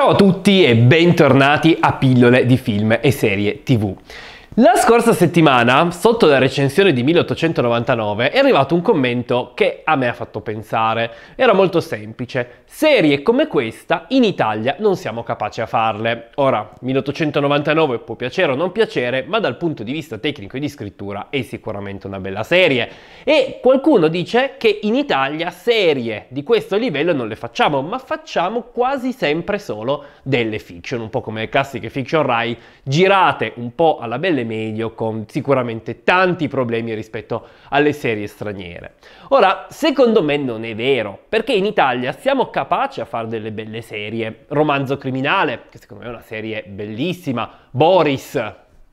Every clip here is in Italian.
Ciao a tutti e bentornati a Pillole di film e serie TV. La scorsa settimana, sotto la recensione di 1899, è arrivato un commento che a me ha fatto pensare. Era molto semplice. Serie come questa in Italia non siamo capaci a farle. Ora, 1899 può piacere o non piacere, ma dal punto di vista tecnico e di scrittura è sicuramente una bella serie. E qualcuno dice che in Italia serie di questo livello non le facciamo, ma facciamo quasi sempre solo delle fiction, un po' come le classiche fiction Rai, girate un po' alla belle meglio con sicuramente tanti problemi rispetto alle serie straniere. Ora, secondo me non è vero, perché in Italia siamo capaci a fare delle belle serie. Romanzo criminale, che secondo me è una serie bellissima, Boris,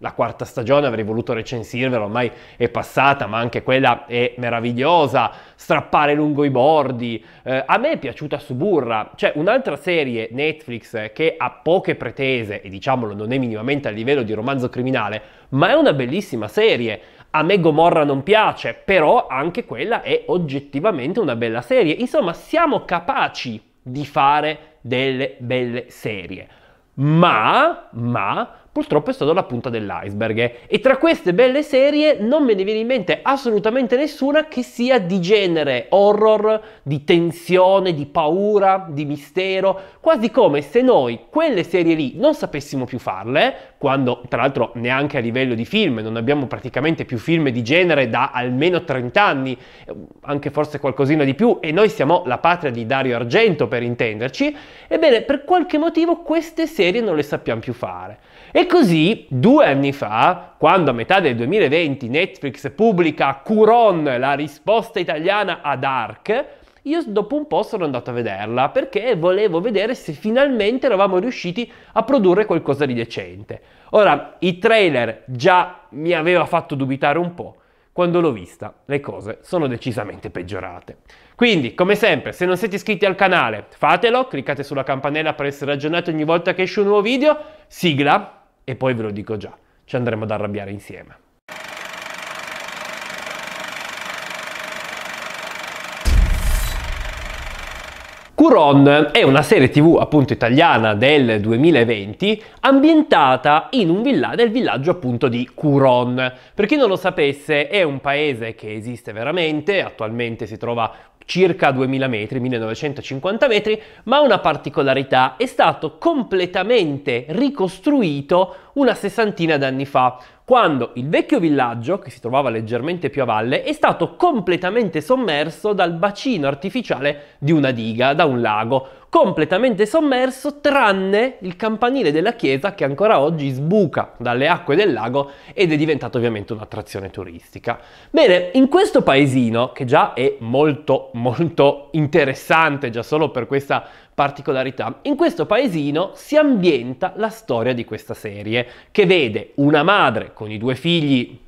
la quarta stagione avrei voluto recensirvelo, ormai è passata, ma anche quella è meravigliosa, strappare lungo i bordi. Eh, a me è piaciuta Suburra, cioè un'altra serie Netflix che ha poche pretese e diciamolo non è minimamente a livello di romanzo criminale, ma è una bellissima serie. A me Gomorra non piace, però anche quella è oggettivamente una bella serie. Insomma, siamo capaci di fare delle belle serie. Ma, ma, purtroppo è stata la punta dell'iceberg. E tra queste belle serie non me ne viene in mente assolutamente nessuna che sia di genere horror, di tensione, di paura, di mistero, quasi come se noi quelle serie lì non sapessimo più farle, quando tra l'altro neanche a livello di film, non abbiamo praticamente più film di genere da almeno 30 anni, anche forse qualcosina di più, e noi siamo la patria di Dario Argento per intenderci, ebbene per qualche motivo queste serie non le sappiamo più fare. E così, due anni fa, quando a metà del 2020 Netflix pubblica Curon, la risposta italiana a Dark, io dopo un po' sono andato a vederla perché volevo vedere se finalmente eravamo riusciti a produrre qualcosa di decente. Ora, i trailer già mi aveva fatto dubitare un po'. Quando l'ho vista, le cose sono decisamente peggiorate. Quindi, come sempre, se non siete iscritti al canale, fatelo, cliccate sulla campanella per essere aggiornati ogni volta che esce un nuovo video. Sigla e poi ve lo dico già, ci andremo ad arrabbiare insieme. Curon è una serie tv appunto italiana del 2020 ambientata in un villaggio, il villaggio appunto di Curon. Per chi non lo sapesse è un paese che esiste veramente, attualmente si trova circa 2000 metri, 1950 metri, ma una particolarità, è stato completamente ricostruito una sessantina d'anni fa quando il vecchio villaggio, che si trovava leggermente più a valle, è stato completamente sommerso dal bacino artificiale di una diga, da un lago, completamente sommerso tranne il campanile della chiesa che ancora oggi sbuca dalle acque del lago ed è diventato ovviamente un'attrazione turistica. Bene, in questo paesino, che già è molto molto interessante, già solo per questa particolarità. In questo paesino si ambienta la storia di questa serie, che vede una madre con i due figli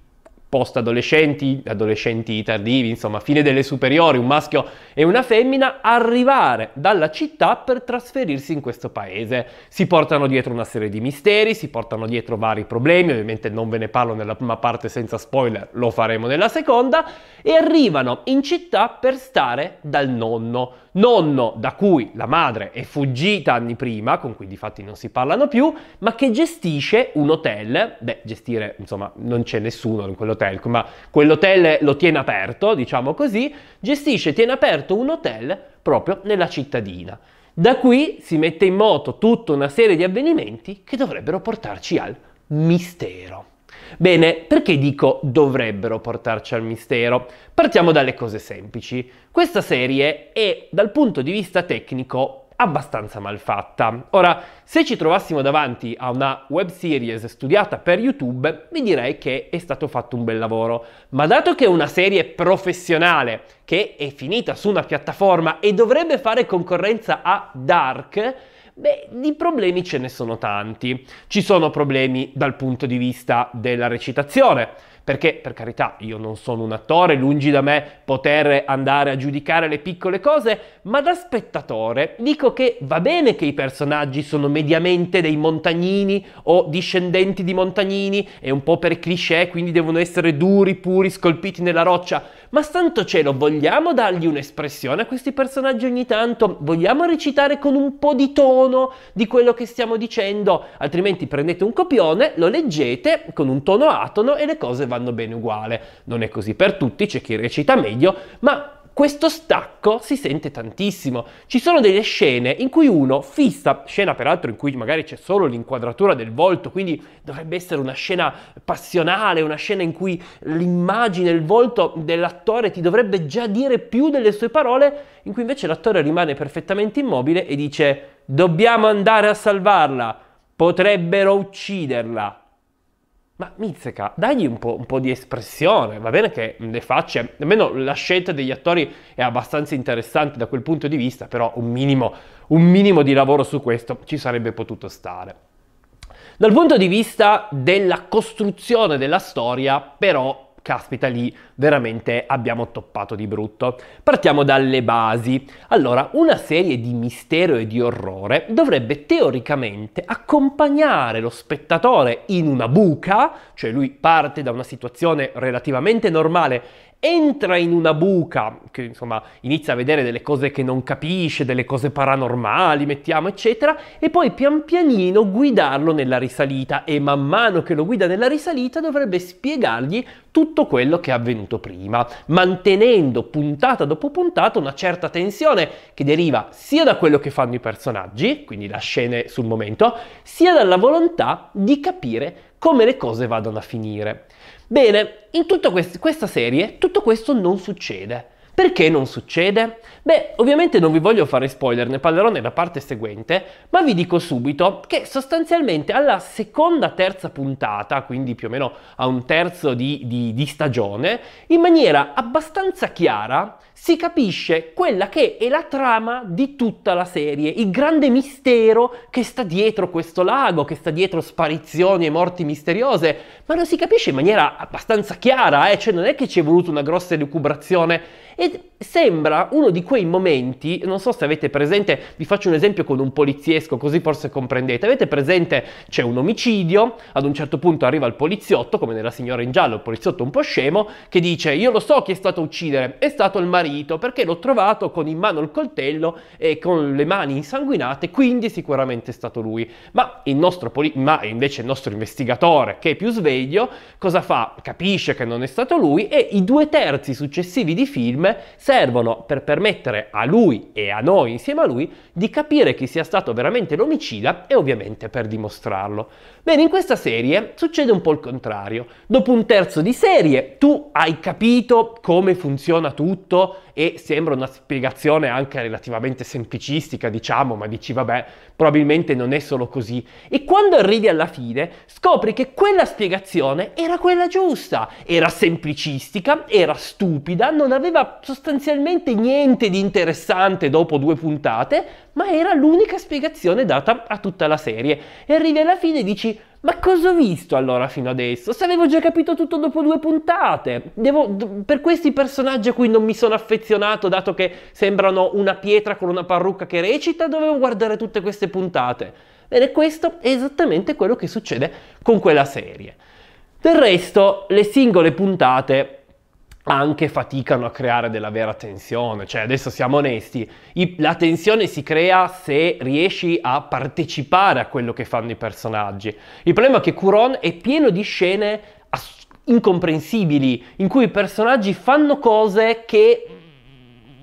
post-adolescenti, adolescenti tardivi, insomma, fine delle superiori, un maschio e una femmina, arrivare dalla città per trasferirsi in questo paese. Si portano dietro una serie di misteri, si portano dietro vari problemi, ovviamente non ve ne parlo nella prima parte senza spoiler, lo faremo nella seconda, e arrivano in città per stare dal nonno nonno da cui la madre è fuggita anni prima, con cui di fatti non si parlano più, ma che gestisce un hotel, beh gestire insomma non c'è nessuno in quell'hotel, ma quell'hotel lo tiene aperto, diciamo così, gestisce, tiene aperto un hotel proprio nella cittadina. Da qui si mette in moto tutta una serie di avvenimenti che dovrebbero portarci al mistero. Bene, perché dico dovrebbero portarci al mistero? Partiamo dalle cose semplici. Questa serie è, dal punto di vista tecnico, abbastanza malfatta. Ora, se ci trovassimo davanti a una web series studiata per YouTube, vi direi che è stato fatto un bel lavoro. Ma dato che è una serie professionale che è finita su una piattaforma e dovrebbe fare concorrenza a Dark, Beh, di problemi ce ne sono tanti. Ci sono problemi dal punto di vista della recitazione perché, per carità, io non sono un attore, lungi da me poter andare a giudicare le piccole cose, ma da spettatore dico che va bene che i personaggi sono mediamente dei montagnini o discendenti di montagnini, è un po' per cliché, quindi devono essere duri, puri, scolpiti nella roccia, ma santo cielo, vogliamo dargli un'espressione a questi personaggi ogni tanto? Vogliamo recitare con un po' di tono di quello che stiamo dicendo? Altrimenti prendete un copione, lo leggete con un tono atono e le cose vanno vanno bene uguale. Non è così per tutti, c'è chi recita meglio, ma questo stacco si sente tantissimo. Ci sono delle scene in cui uno fissa, scena peraltro in cui magari c'è solo l'inquadratura del volto, quindi dovrebbe essere una scena passionale, una scena in cui l'immagine, il volto dell'attore ti dovrebbe già dire più delle sue parole, in cui invece l'attore rimane perfettamente immobile e dice dobbiamo andare a salvarla, potrebbero ucciderla. Ma mizzica, dagli un po', un po', di espressione, va bene che le facce, almeno la scelta degli attori è abbastanza interessante da quel punto di vista, però un minimo, un minimo di lavoro su questo ci sarebbe potuto stare. Dal punto di vista della costruzione della storia, però, caspita lì veramente abbiamo toppato di brutto. Partiamo dalle basi. Allora, una serie di mistero e di orrore dovrebbe teoricamente accompagnare lo spettatore in una buca, cioè lui parte da una situazione relativamente normale entra in una buca, che insomma inizia a vedere delle cose che non capisce, delle cose paranormali, mettiamo, eccetera, e poi pian pianino guidarlo nella risalita e man mano che lo guida nella risalita dovrebbe spiegargli tutto quello che è avvenuto prima, mantenendo puntata dopo puntata una certa tensione che deriva sia da quello che fanno i personaggi, quindi la scena sul momento, sia dalla volontà di capire come le cose vadano a finire. Bene, in tutta quest- questa serie tutto questo non succede. Perché non succede? Beh, ovviamente non vi voglio fare spoiler, ne parlerò nella parte seguente, ma vi dico subito che sostanzialmente alla seconda terza puntata, quindi più o meno a un terzo di, di, di stagione, in maniera abbastanza chiara si capisce quella che è la trama di tutta la serie, il grande mistero che sta dietro questo lago, che sta dietro sparizioni e morti misteriose, ma lo si capisce in maniera abbastanza chiara, eh? cioè non è che ci è voluta una grossa elucubrazione e sembra uno di quei momenti, non so se avete presente, vi faccio un esempio con un poliziesco così forse comprendete, avete presente c'è un omicidio, ad un certo punto arriva il poliziotto, come nella signora in giallo, il poliziotto un po' scemo, che dice io lo so chi è stato a uccidere, è stato il marito marito perché l'ho trovato con in mano il coltello e con le mani insanguinate, quindi sicuramente è stato lui. Ma, il nostro poli- ma invece il nostro investigatore, che è più sveglio, cosa fa? Capisce che non è stato lui e i due terzi successivi di film servono per permettere a lui e a noi insieme a lui di capire chi sia stato veramente l'omicida e ovviamente per dimostrarlo. Bene, in questa serie succede un po' il contrario. Dopo un terzo di serie tu hai capito come funziona tutto, e sembra una spiegazione anche relativamente semplicistica, diciamo, ma dici vabbè, probabilmente non è solo così. E quando arrivi alla fine scopri che quella spiegazione era quella giusta, era semplicistica, era stupida, non aveva sostanzialmente niente di interessante dopo due puntate, ma era l'unica spiegazione data a tutta la serie. E arrivi alla fine e dici ma cosa ho visto allora fino adesso? Se avevo già capito tutto dopo due puntate. Devo, per questi personaggi a cui non mi sono affezionato, dato che sembrano una pietra con una parrucca che recita, dovevo guardare tutte queste puntate. Bene, questo è esattamente quello che succede con quella serie. Del resto, le singole puntate anche faticano a creare della vera tensione, cioè adesso siamo onesti, I, la tensione si crea se riesci a partecipare a quello che fanno i personaggi. Il problema è che Curon è pieno di scene ass- incomprensibili in cui i personaggi fanno cose che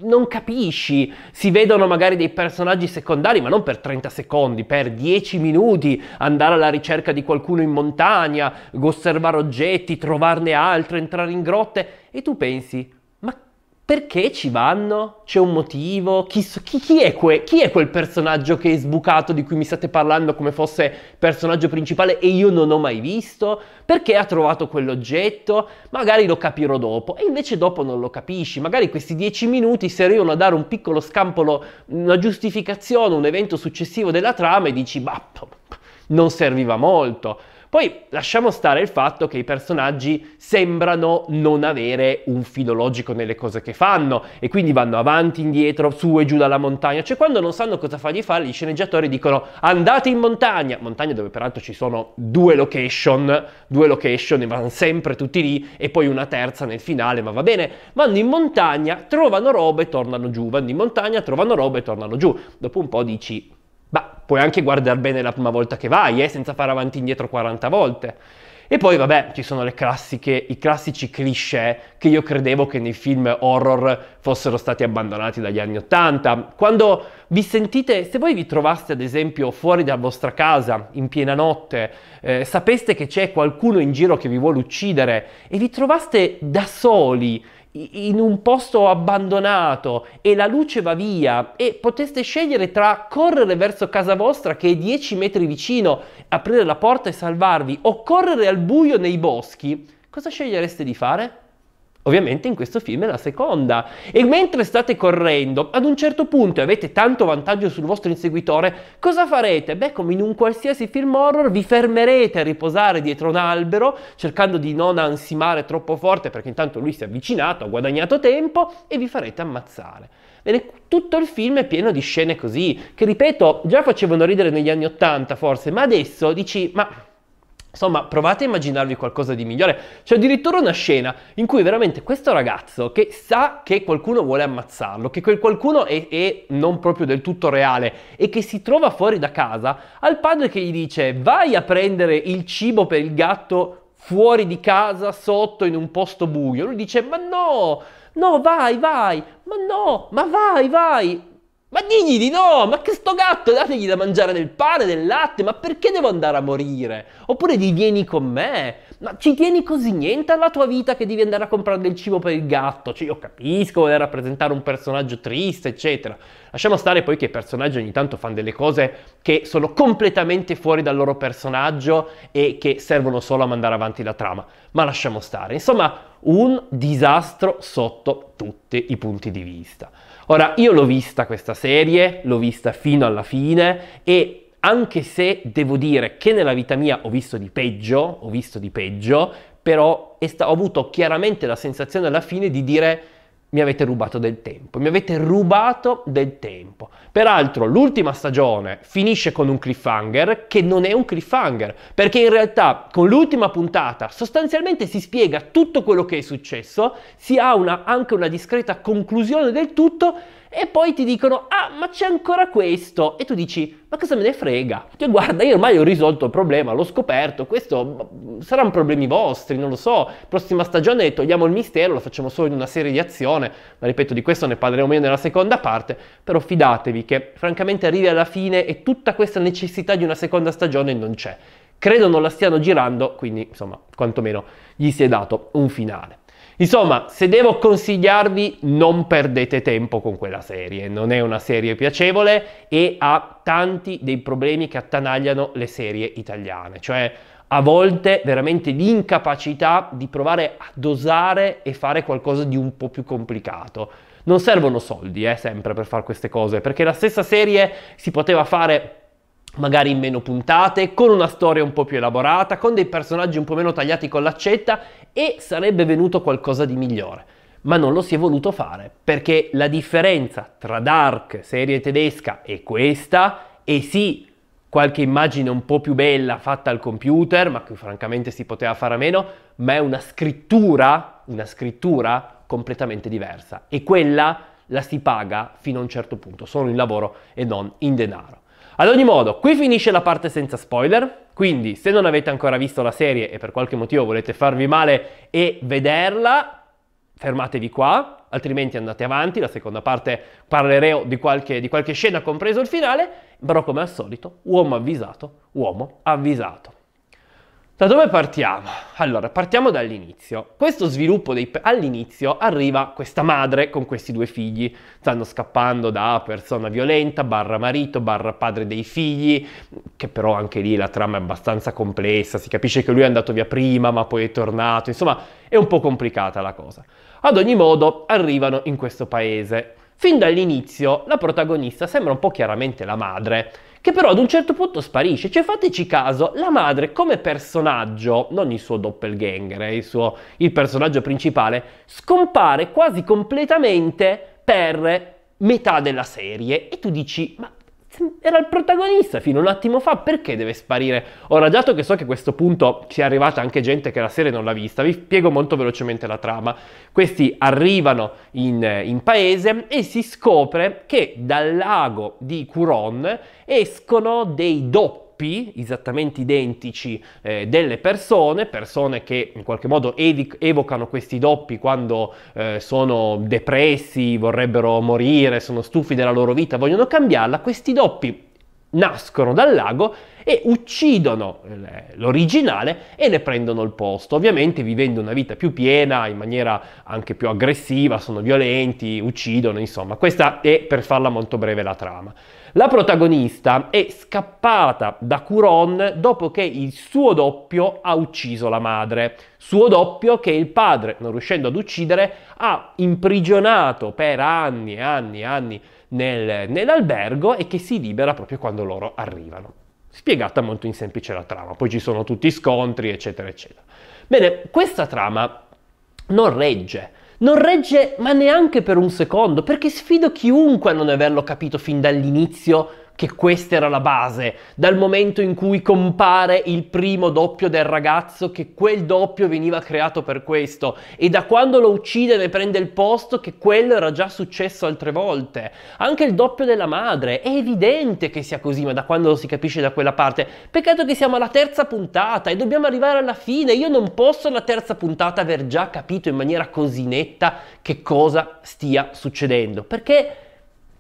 non capisci, si vedono magari dei personaggi secondari, ma non per 30 secondi, per 10 minuti, andare alla ricerca di qualcuno in montagna, osservare oggetti, trovarne altri, entrare in grotte e tu pensi perché ci vanno? C'è un motivo? Chi, chi, chi, è que, chi, è quel personaggio che è sbucato di cui mi state parlando come fosse personaggio principale e io non ho mai visto? Perché ha trovato quell'oggetto? Magari lo capirò dopo. E invece dopo non lo capisci. Magari questi dieci minuti servivano a dare un piccolo scampolo, una giustificazione, un evento successivo della trama e dici, ma non serviva molto. Poi lasciamo stare il fatto che i personaggi sembrano non avere un filo logico nelle cose che fanno e quindi vanno avanti, indietro, su e giù dalla montagna. Cioè quando non sanno cosa fargli fare, gli sceneggiatori dicono andate in montagna, montagna dove peraltro ci sono due location, due location e vanno sempre tutti lì e poi una terza nel finale, ma va bene. Vanno in montagna, trovano roba e tornano giù, vanno in montagna, trovano roba e tornano giù. Dopo un po' dici puoi anche guardare bene la prima volta che vai, eh, senza fare avanti e indietro 40 volte. E poi, vabbè, ci sono i classici cliché che io credevo che nei film horror fossero stati abbandonati dagli anni Ottanta. Quando vi sentite, se voi vi trovaste ad esempio fuori dalla vostra casa in piena notte, eh, sapeste che c'è qualcuno in giro che vi vuole uccidere e vi trovaste da soli in un posto abbandonato e la luce va via e poteste scegliere tra correre verso casa vostra che è 10 metri vicino, aprire la porta e salvarvi o correre al buio nei boschi, cosa scegliereste di fare? Ovviamente in questo film è la seconda. E mentre state correndo, ad un certo punto e avete tanto vantaggio sul vostro inseguitore, cosa farete? Beh, come in un qualsiasi film horror, vi fermerete a riposare dietro un albero, cercando di non ansimare troppo forte perché intanto lui si è avvicinato, ha guadagnato tempo e vi farete ammazzare. Bene, tutto il film è pieno di scene così, che ripeto, già facevano ridere negli anni Ottanta forse, ma adesso dici, ma Insomma, provate a immaginarvi qualcosa di migliore. C'è addirittura una scena in cui veramente questo ragazzo che sa che qualcuno vuole ammazzarlo, che quel qualcuno è, è, non proprio del tutto reale e che si trova fuori da casa, al padre che gli dice vai a prendere il cibo per il gatto fuori di casa, sotto, in un posto buio. Lui dice ma no, no, vai, vai, ma no, ma vai, vai. Ma digli di no, ma che sto gatto, dategli da mangiare del pane, del latte, ma perché devo andare a morire? Oppure di vieni con me, ma ci tieni così niente alla tua vita che devi andare a comprare del cibo per il gatto? Cioè, io capisco voler rappresentare un personaggio triste, eccetera. Lasciamo stare poi che i personaggi ogni tanto fanno delle cose che sono completamente fuori dal loro personaggio e che servono solo a mandare avanti la trama. Ma lasciamo stare. Insomma, un disastro sotto tutti i punti di vista. Ora, io l'ho vista questa serie, l'ho vista fino alla fine e anche se devo dire che nella vita mia ho visto di peggio, ho visto di peggio, però sta- ho avuto chiaramente la sensazione alla fine di dire mi avete rubato del tempo, mi avete rubato del tempo. Peraltro l'ultima stagione finisce con un cliffhanger che non è un cliffhanger, perché in realtà con l'ultima puntata sostanzialmente si spiega tutto quello che è successo, si ha una, anche una discreta conclusione del tutto e poi ti dicono ah ma c'è ancora questo e tu dici ma cosa me ne frega? Cioè guarda io ormai ho risolto il problema, l'ho scoperto, questo mm, saranno problemi vostri, non lo so, prossima stagione togliamo il mistero, lo facciamo solo in una serie di azione, ma ripeto di questo ne parleremo meno nella seconda parte, però fidatevi che francamente arrivi alla fine e tutta questa necessità di una seconda stagione non c'è. Credo non la stiano girando, quindi insomma quantomeno gli si è dato un finale. Insomma, se devo consigliarvi, non perdete tempo con quella serie, non è una serie piacevole e ha tanti dei problemi che attanagliano le serie italiane, cioè a volte veramente l'incapacità di provare a dosare e fare qualcosa di un po' più complicato. Non servono soldi, eh, sempre per fare queste cose, perché la stessa serie si poteva fare magari in meno puntate, con una storia un po' più elaborata, con dei personaggi un po' meno tagliati con l'accetta e sarebbe venuto qualcosa di migliore. Ma non lo si è voluto fare perché la differenza tra Dark, serie tedesca, e questa è sì qualche immagine un po' più bella fatta al computer, ma che francamente si poteva fare a meno, ma è una scrittura, una scrittura completamente diversa e quella la si paga fino a un certo punto, solo in lavoro e non in denaro. Ad ogni modo, qui finisce la parte senza spoiler, quindi se non avete ancora visto la serie e per qualche motivo volete farvi male e vederla, fermatevi qua, altrimenti andate avanti, la seconda parte parlerò di qualche, di qualche scena, compreso il finale, però come al solito, uomo avvisato, uomo avvisato. Da dove partiamo? Allora, partiamo dall'inizio. Questo sviluppo dei... all'inizio arriva questa madre con questi due figli. Stanno scappando da persona violenta, barra marito, barra padre dei figli, che però anche lì la trama è abbastanza complessa, si capisce che lui è andato via prima ma poi è tornato, insomma è un po' complicata la cosa. Ad ogni modo arrivano in questo paese Fin dall'inizio la protagonista sembra un po' chiaramente la madre, che però ad un certo punto sparisce. Cioè fateci caso, la madre come personaggio, non il suo doppelganger, eh, il, suo, il personaggio principale, scompare quasi completamente per metà della serie. E tu dici, ma era il protagonista fino a un attimo fa, perché deve sparire? Ora, dato che so che a questo punto ci è arrivata anche gente che la serie non l'ha vista, vi spiego molto velocemente la trama. Questi arrivano in, in paese e si scopre che dal lago di Curon escono dei doppi gruppi esattamente identici eh, delle persone, persone che in qualche modo ev- evocano questi doppi quando eh, sono depressi, vorrebbero morire, sono stufi della loro vita, vogliono cambiarla, questi doppi nascono dal lago e uccidono l'originale e ne prendono il posto. Ovviamente vivendo una vita più piena, in maniera anche più aggressiva, sono violenti, uccidono, insomma. Questa è, per farla molto breve, la trama. La protagonista è scappata da Curon dopo che il suo doppio ha ucciso la madre. Suo doppio che il padre, non riuscendo ad uccidere, ha imprigionato per anni e anni e anni nel, nell'albergo e che si libera proprio quando loro arrivano. Spiegata molto in semplice la trama, poi ci sono tutti i scontri, eccetera, eccetera. Bene, questa trama non regge. Non regge ma neanche per un secondo, perché sfido chiunque a non averlo capito fin dall'inizio che questa era la base, dal momento in cui compare il primo doppio del ragazzo, che quel doppio veniva creato per questo, e da quando lo uccide ne prende il posto, che quello era già successo altre volte. Anche il doppio della madre, è evidente che sia così, ma da quando lo si capisce da quella parte? Peccato che siamo alla terza puntata e dobbiamo arrivare alla fine, io non posso alla terza puntata aver già capito in maniera così netta che cosa stia succedendo, perché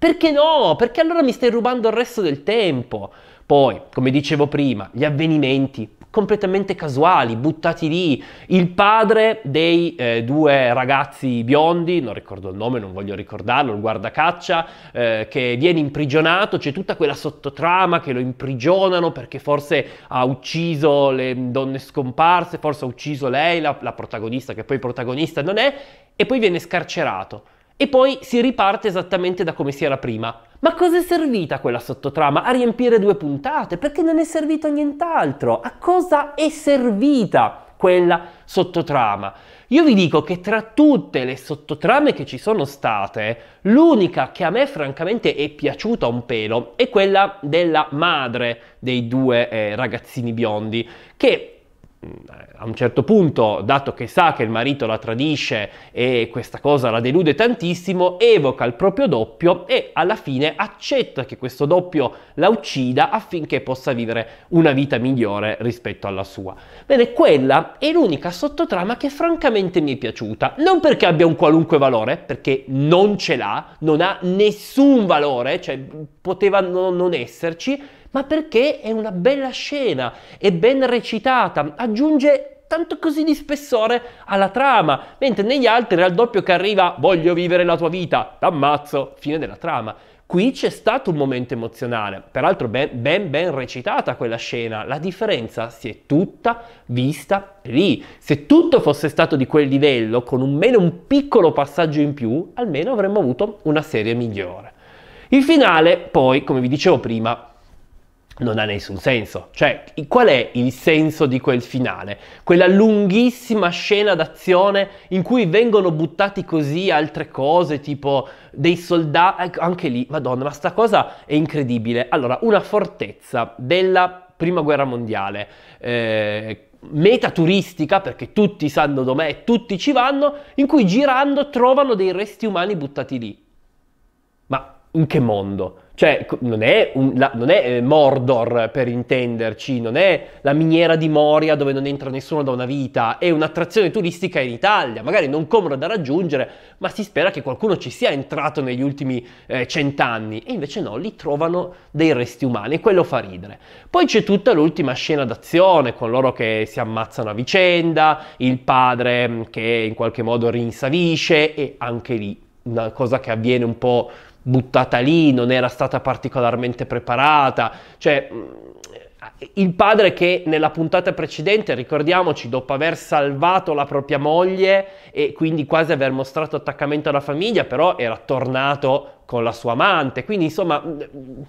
perché no? Perché allora mi stai rubando il resto del tempo. Poi, come dicevo prima, gli avvenimenti completamente casuali, buttati lì. Il padre dei eh, due ragazzi biondi, non ricordo il nome, non voglio ricordarlo, il guardacaccia, eh, che viene imprigionato, c'è tutta quella sottotrama che lo imprigionano perché forse ha ucciso le donne scomparse, forse ha ucciso lei, la, la protagonista, che poi protagonista non è, e poi viene scarcerato e poi si riparte esattamente da come si era prima. Ma cosa è servita quella sottotrama? A riempire due puntate? Perché non è servito a nient'altro? A cosa è servita quella sottotrama? Io vi dico che tra tutte le sottotrame che ci sono state, l'unica che a me francamente è piaciuta un pelo è quella della madre dei due eh, ragazzini biondi, che eh, a un certo punto, dato che sa che il marito la tradisce e questa cosa la delude tantissimo, evoca il proprio doppio e alla fine accetta che questo doppio la uccida affinché possa vivere una vita migliore rispetto alla sua. Bene, quella è l'unica sottotrama che francamente mi è piaciuta, non perché abbia un qualunque valore, perché non ce l'ha, non ha nessun valore, cioè poteva non esserci, ma perché è una bella scena, è ben recitata, aggiunge tanto così di spessore alla trama, mentre negli altri era il doppio che arriva voglio vivere la tua vita, t'ammazzo, fine della trama. Qui c'è stato un momento emozionale, peraltro ben, ben, ben recitata quella scena, la differenza si è tutta vista lì. Se tutto fosse stato di quel livello, con un meno un piccolo passaggio in più, almeno avremmo avuto una serie migliore. Il finale, poi, come vi dicevo prima, non ha nessun senso. Cioè, qual è il senso di quel finale? Quella lunghissima scena d'azione in cui vengono buttati così altre cose, tipo dei soldati... Ecco, anche lì, madonna, ma sta cosa è incredibile. Allora, una fortezza della Prima Guerra Mondiale... Eh, meta turistica, perché tutti sanno dov'è, tutti ci vanno, in cui girando trovano dei resti umani buttati lì. Ma in che mondo? Cioè, non è, un, la, non è, eh, Mordor per intenderci, non è la miniera di Moria dove non entra nessuno da una vita, è un'attrazione turistica in Italia, magari non comoda da raggiungere, ma si spera che qualcuno ci sia entrato negli ultimi eh, cent'anni. E invece no, lì trovano dei resti umani e quello fa ridere. Poi c'è tutta l'ultima scena d'azione con loro che si ammazzano a vicenda, il padre mm, che in qualche modo rinsavisce e anche lì una cosa che avviene un po' buttata lì, non era stata particolarmente preparata, cioè mm, il padre che nella puntata precedente, ricordiamoci, dopo aver salvato la propria moglie e quindi quasi aver mostrato attaccamento alla famiglia, però era tornato con la sua amante. Quindi insomma, mm,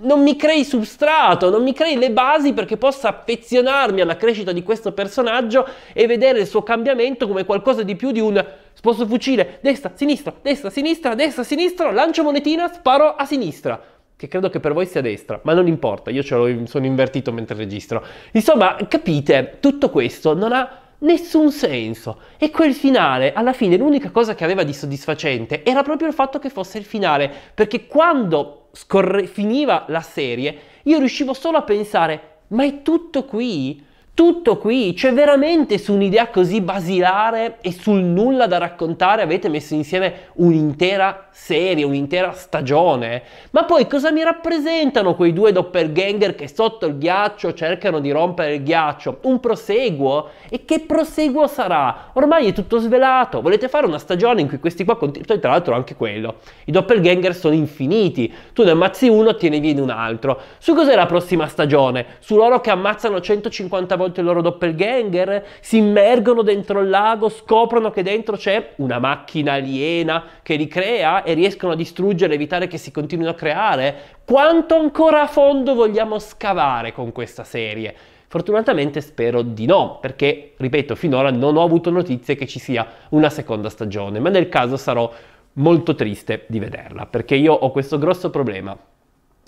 non mi crei substrato, non mi crei le basi perché possa affezionarmi alla crescita di questo personaggio e vedere il suo cambiamento come qualcosa di più di un sposto fucile, destra, sinistra, destra, sinistra, destra, sinistra, lancio monetina, sparo a sinistra che credo che per voi sia destra, ma non importa, io ce l'ho sono invertito mentre registro. Insomma, capite, tutto questo non ha nessun senso e quel finale, alla fine l'unica cosa che aveva di soddisfacente era proprio il fatto che fosse il finale, perché quando scorre- finiva la serie io riuscivo solo a pensare, ma è tutto qui? Tutto qui, cioè veramente su un'idea così basilare e sul nulla da raccontare avete messo insieme un'intera serie, un'intera stagione. Ma poi cosa mi rappresentano quei due doppelganger che sotto il ghiaccio cercano di rompere il ghiaccio? Un proseguo? E che proseguo sarà? Ormai è tutto svelato. Volete fare una stagione in cui questi qua continuano? Tra l'altro anche quello. I doppelganger sono infiniti. Tu ne ammazzi uno, e tieni via un altro. Su cos'è la prossima stagione? Su loro che ammazzano 150 volte volte il loro doppelganger, si immergono dentro il lago, scoprono che dentro c'è una macchina aliena che li crea e riescono a distruggere, evitare che si continuino a creare. Quanto ancora a fondo vogliamo scavare con questa serie? Fortunatamente spero di no, perché, ripeto, finora non ho avuto notizie che ci sia una seconda stagione, ma nel caso sarò molto triste di vederla, perché io ho questo grosso problema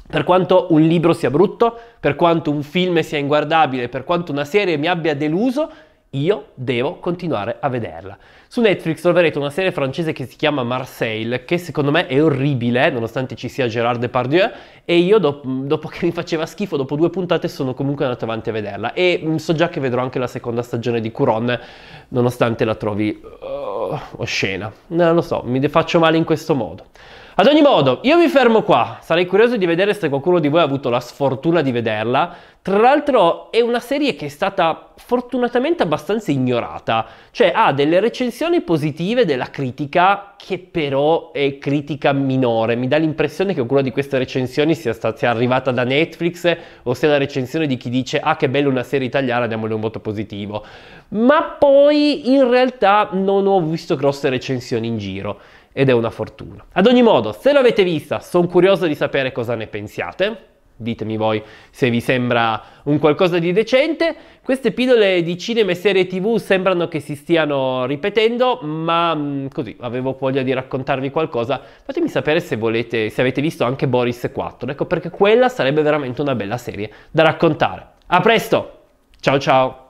per quanto un libro sia brutto, per quanto un film sia inguardabile, per quanto una serie mi abbia deluso, io devo continuare a vederla. Su Netflix troverete una serie francese che si chiama Marseille, che secondo me è orribile, nonostante ci sia Gérard Depardieu, e io dopo, dopo che mi faceva schifo, dopo due puntate sono comunque andato avanti a vederla. E mm, so già che vedrò anche la seconda stagione di Curon, nonostante la trovi uh, oscena. Non lo so, mi faccio male in questo modo. Ad ogni modo, io mi fermo qua, sarei curioso di vedere se qualcuno di voi ha avuto la sfortuna di vederla. Tra l'altro è una serie che è stata fortunatamente abbastanza ignorata, cioè ha delle recensioni positive della critica che però è critica minore. Mi dà l'impressione che qualcuna di queste recensioni sia, stata, sia arrivata da Netflix o sia la recensione di chi dice ah che bella una serie italiana, diamole un voto positivo. Ma poi in realtà non ho visto grosse recensioni in giro ed è una fortuna. Ad ogni modo, se l'avete vista, sono curioso di sapere cosa ne pensiate. Ditemi voi se vi sembra un qualcosa di decente. Queste pillole di cinema e serie tv sembrano che si stiano ripetendo, ma mm, così avevo voglia di raccontarvi qualcosa. Fatemi sapere se, volete, se avete visto anche Boris 4, ecco perché quella sarebbe veramente una bella serie da raccontare. A presto! Ciao ciao!